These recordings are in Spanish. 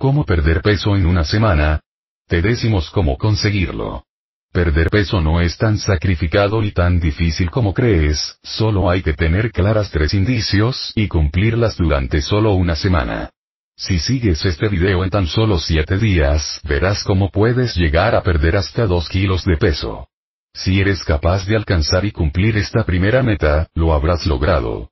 ¿Cómo perder peso en una semana? Te decimos cómo conseguirlo. Perder peso no es tan sacrificado y tan difícil como crees, solo hay que tener claras tres indicios y cumplirlas durante solo una semana. Si sigues este video en tan solo 7 días, verás cómo puedes llegar a perder hasta 2 kilos de peso. Si eres capaz de alcanzar y cumplir esta primera meta, lo habrás logrado.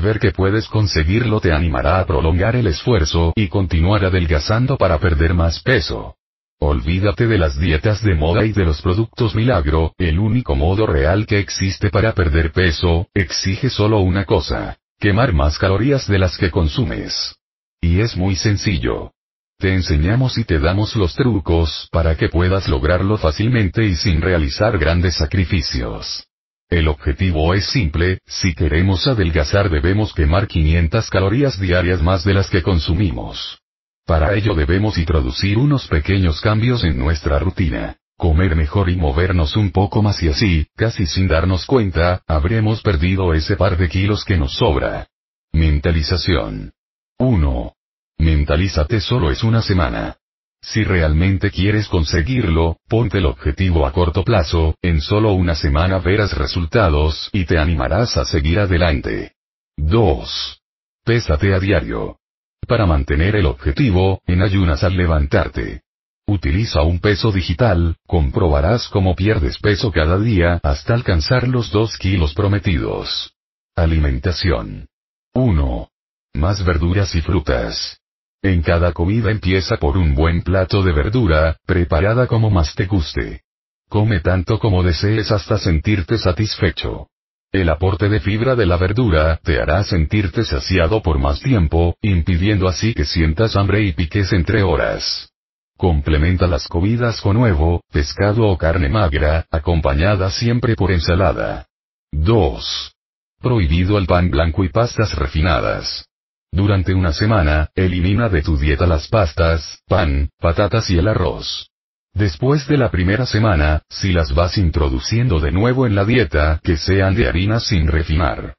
Ver que puedes conseguirlo te animará a prolongar el esfuerzo y continuar adelgazando para perder más peso. Olvídate de las dietas de moda y de los productos milagro, el único modo real que existe para perder peso, exige solo una cosa, quemar más calorías de las que consumes. Y es muy sencillo. Te enseñamos y te damos los trucos para que puedas lograrlo fácilmente y sin realizar grandes sacrificios. El objetivo es simple, si queremos adelgazar debemos quemar 500 calorías diarias más de las que consumimos. Para ello debemos introducir unos pequeños cambios en nuestra rutina. Comer mejor y movernos un poco más y así, casi sin darnos cuenta, habremos perdido ese par de kilos que nos sobra. Mentalización. 1. Mentalízate solo es una semana. Si realmente quieres conseguirlo, ponte el objetivo a corto plazo, en solo una semana verás resultados y te animarás a seguir adelante. 2. Pésate a diario. Para mantener el objetivo, en ayunas al levantarte. Utiliza un peso digital, comprobarás cómo pierdes peso cada día hasta alcanzar los 2 kilos prometidos. Alimentación. 1. Más verduras y frutas. En cada comida empieza por un buen plato de verdura, preparada como más te guste. Come tanto como desees hasta sentirte satisfecho. El aporte de fibra de la verdura te hará sentirte saciado por más tiempo, impidiendo así que sientas hambre y piques entre horas. Complementa las comidas con huevo, pescado o carne magra, acompañada siempre por ensalada. 2. Prohibido el pan blanco y pastas refinadas. Durante una semana, elimina de tu dieta las pastas, pan, patatas y el arroz. Después de la primera semana, si las vas introduciendo de nuevo en la dieta, que sean de harina sin refinar.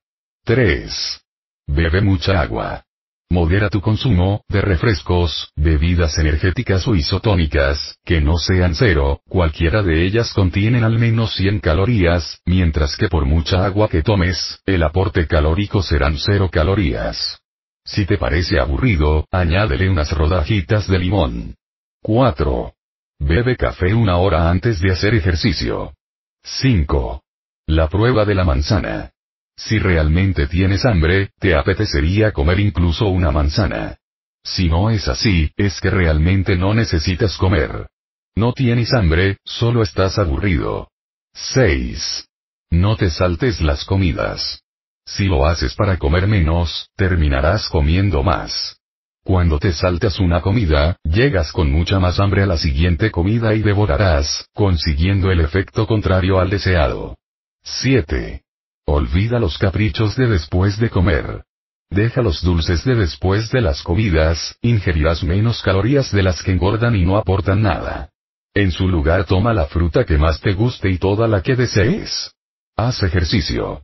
3. Bebe mucha agua. Modera tu consumo, de refrescos, bebidas energéticas o isotónicas, que no sean cero, cualquiera de ellas contienen al menos 100 calorías, mientras que por mucha agua que tomes, el aporte calórico serán cero calorías. Si te parece aburrido, añádele unas rodajitas de limón. 4. Bebe café una hora antes de hacer ejercicio. 5. La prueba de la manzana. Si realmente tienes hambre, te apetecería comer incluso una manzana. Si no es así, es que realmente no necesitas comer. No tienes hambre, solo estás aburrido. 6. No te saltes las comidas. Si lo haces para comer menos, terminarás comiendo más. Cuando te saltas una comida, llegas con mucha más hambre a la siguiente comida y devorarás, consiguiendo el efecto contrario al deseado. 7. Olvida los caprichos de después de comer. Deja los dulces de después de las comidas, ingerirás menos calorías de las que engordan y no aportan nada. En su lugar toma la fruta que más te guste y toda la que desees. Haz ejercicio.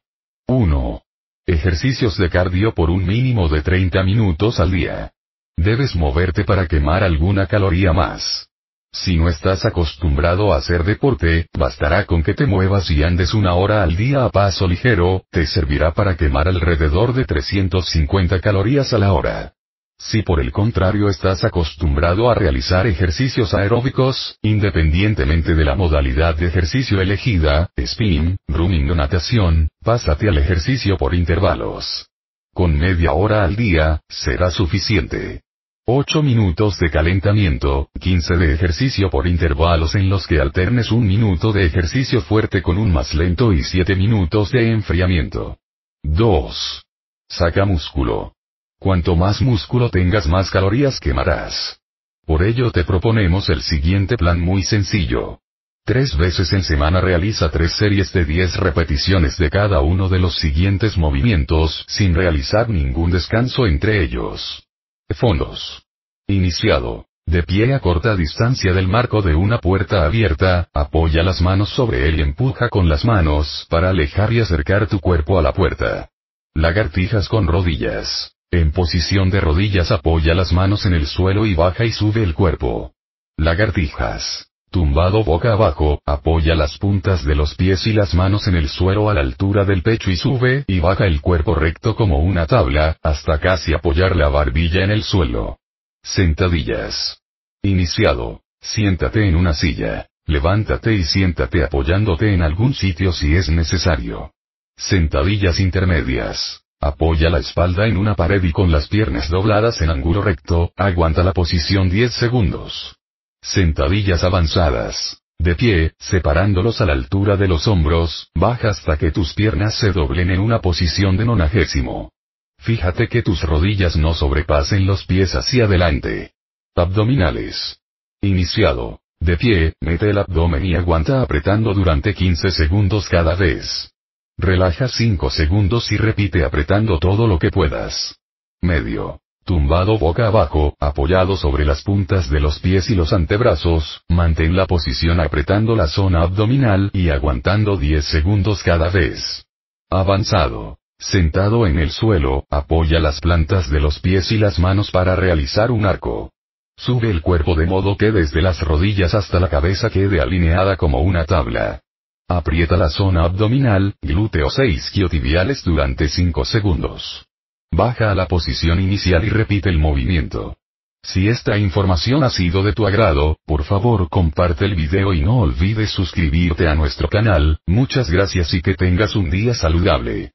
1. Ejercicios de cardio por un mínimo de 30 minutos al día. Debes moverte para quemar alguna caloría más. Si no estás acostumbrado a hacer deporte, bastará con que te muevas y andes una hora al día a paso ligero, te servirá para quemar alrededor de 350 calorías a la hora. Si por el contrario estás acostumbrado a realizar ejercicios aeróbicos, independientemente de la modalidad de ejercicio elegida, spin, running o natación, pásate al ejercicio por intervalos. Con media hora al día, será suficiente. 8 minutos de calentamiento, 15 de ejercicio por intervalos en los que alternes un minuto de ejercicio fuerte con un más lento y 7 minutos de enfriamiento. 2. Saca músculo. Cuanto más músculo tengas más calorías quemarás. Por ello te proponemos el siguiente plan muy sencillo. Tres veces en semana realiza tres series de 10 repeticiones de cada uno de los siguientes movimientos sin realizar ningún descanso entre ellos. Fondos. Iniciado. De pie a corta distancia del marco de una puerta abierta, apoya las manos sobre él y empuja con las manos para alejar y acercar tu cuerpo a la puerta. Lagartijas con rodillas. En posición de rodillas apoya las manos en el suelo y baja y sube el cuerpo. Lagartijas. Tumbado boca abajo, apoya las puntas de los pies y las manos en el suelo a la altura del pecho y sube y baja el cuerpo recto como una tabla, hasta casi apoyar la barbilla en el suelo. Sentadillas. Iniciado. Siéntate en una silla. Levántate y siéntate apoyándote en algún sitio si es necesario. Sentadillas intermedias. Apoya la espalda en una pared y con las piernas dobladas en ángulo recto, aguanta la posición 10 segundos. Sentadillas avanzadas. De pie, separándolos a la altura de los hombros, baja hasta que tus piernas se doblen en una posición de nonagésimo. Fíjate que tus rodillas no sobrepasen los pies hacia adelante. Abdominales. Iniciado. De pie, mete el abdomen y aguanta apretando durante 15 segundos cada vez. Relaja 5 segundos y repite apretando todo lo que puedas. Medio. Tumbado boca abajo, apoyado sobre las puntas de los pies y los antebrazos, mantén la posición apretando la zona abdominal y aguantando 10 segundos cada vez. Avanzado. Sentado en el suelo, apoya las plantas de los pies y las manos para realizar un arco. Sube el cuerpo de modo que desde las rodillas hasta la cabeza quede alineada como una tabla. Aprieta la zona abdominal, glúteos e isquiotibiales durante 5 segundos. Baja a la posición inicial y repite el movimiento. Si esta información ha sido de tu agrado, por favor comparte el video y no olvides suscribirte a nuestro canal, muchas gracias y que tengas un día saludable.